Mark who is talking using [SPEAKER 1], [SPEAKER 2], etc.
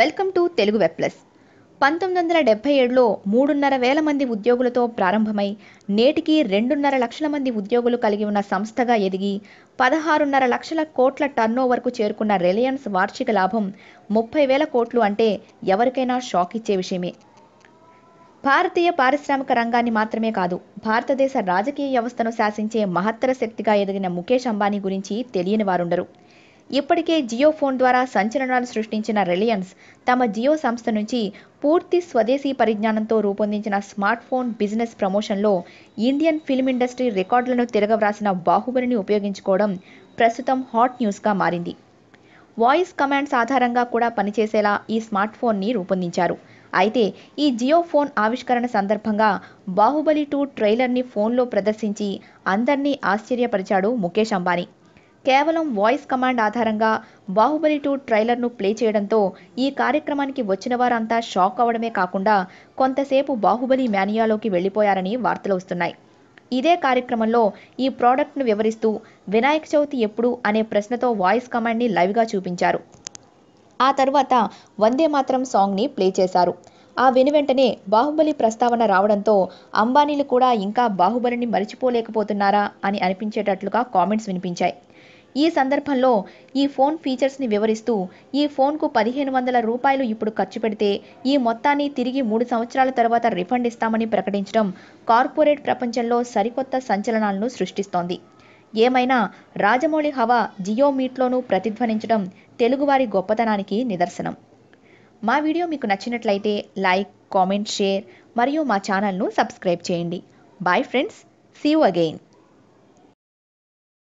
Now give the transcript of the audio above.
[SPEAKER 1] welcome to Telugu web plus పంతొమ్మిది వందల డెబ్బై ఏడులో మూడున్నర వేల మంది ఉద్యోగులతో ప్రారంభమై నేటికి రెండున్నర లక్షల మంది ఉద్యోగులు కలిగి ఉన్న సంస్థగా ఎదిగి పదహారున్నర లక్షల కోట్ల టర్నోవర్కు చేరుకున్న రిలయన్స్ వార్షిక లాభం ముప్పై వేల కోట్లు అంటే ఎవరికైనా షాక్ ఇచ్చే విషయమే భారతీయ పారిశ్రామిక రంగాన్ని మాత్రమే కాదు భారతదేశ రాజకీయ వ్యవస్థను శాసించే మహత్తర శక్తిగా ఎదిగిన ముఖేష్ అంబానీ గురించి తెలియని వారుండరు ఇప్పటికే జియో ఫోన్ ద్వారా సంచలనాలు సృష్టించిన రిలయన్స్ తమ జియో సంస్థ నుంచి పూర్తి స్వదేశీ పరిజ్ఞానంతో రూపొందించిన స్మార్ట్ ఫోన్ బిజినెస్ ప్రమోషన్లో ఇండియన్ ఫిల్మ్ ఇండస్ట్రీ రికార్డులను తిరగవ్రాసిన బాహుబలిని ఉపయోగించుకోవడం ప్రస్తుతం హాట్ న్యూస్గా మారింది వాయిస్ కమాండ్స్ ఆధారంగా కూడా పనిచేసేలా ఈ స్మార్ట్ ఫోన్ని రూపొందించారు అయితే ఈ జియో ఫోన్ ఆవిష్కరణ సందర్భంగా బాహుబలి టూ ట్రైలర్ని ఫోన్లో ప్రదర్శించి అందర్నీ ఆశ్చర్యపరిచాడు ముఖేష్ అంబానీ కేవలం వాయిస్ కమాండ్ ఆధారంగా బాహుబలి టూ ట్రైలర్ను ప్లే చేయడంతో ఈ కార్యక్రమానికి వచ్చిన వారంతా షాక్ అవడమే కాకుండా కొంతసేపు బాహుబలి మ్యానియాలోకి వెళ్ళిపోయారని వార్తలు వస్తున్నాయి ఇదే కార్యక్రమంలో ఈ ప్రోడక్ట్ను వివరిస్తూ వినాయక చవితి ఎప్పుడు అనే ప్రశ్నతో వాయిస్ కమాండ్ని లైవ్గా చూపించారు ఆ తర్వాత వందే మాత్రం సాంగ్ని ప్లే చేశారు ఆ వెంటనే బాహుబలి ప్రస్తావన రావడంతో అంబానీలు కూడా ఇంకా బాహుబలిని మరిచిపోలేకపోతున్నారా అని అనిపించేటట్లుగా కామెంట్స్ వినిపించాయి ఈ సందర్భంలో ఈ ఫోన్ ఫీచర్స్ని వివరిస్తూ ఈ ఫోన్కు పదిహేను వందల రూపాయలు ఇప్పుడు ఖర్చు పెడితే ఈ మొత్తాన్ని తిరిగి మూడు సంవత్సరాల తర్వాత రిఫండ్ ఇస్తామని ప్రకటించడం కార్పొరేట్ ప్రపంచంలో సరికొత్త సంచలనాలను సృష్టిస్తోంది ఏమైనా రాజమౌళి హవా జియో మీట్లోనూ ప్రతిధ్వనించడం తెలుగువారి గొప్పతనానికి నిదర్శనం మా వీడియో మీకు నచ్చినట్లయితే లైక్ కామెంట్ షేర్ మరియు మా ఛానల్ను సబ్స్క్రైబ్ చేయండి bye friends see you again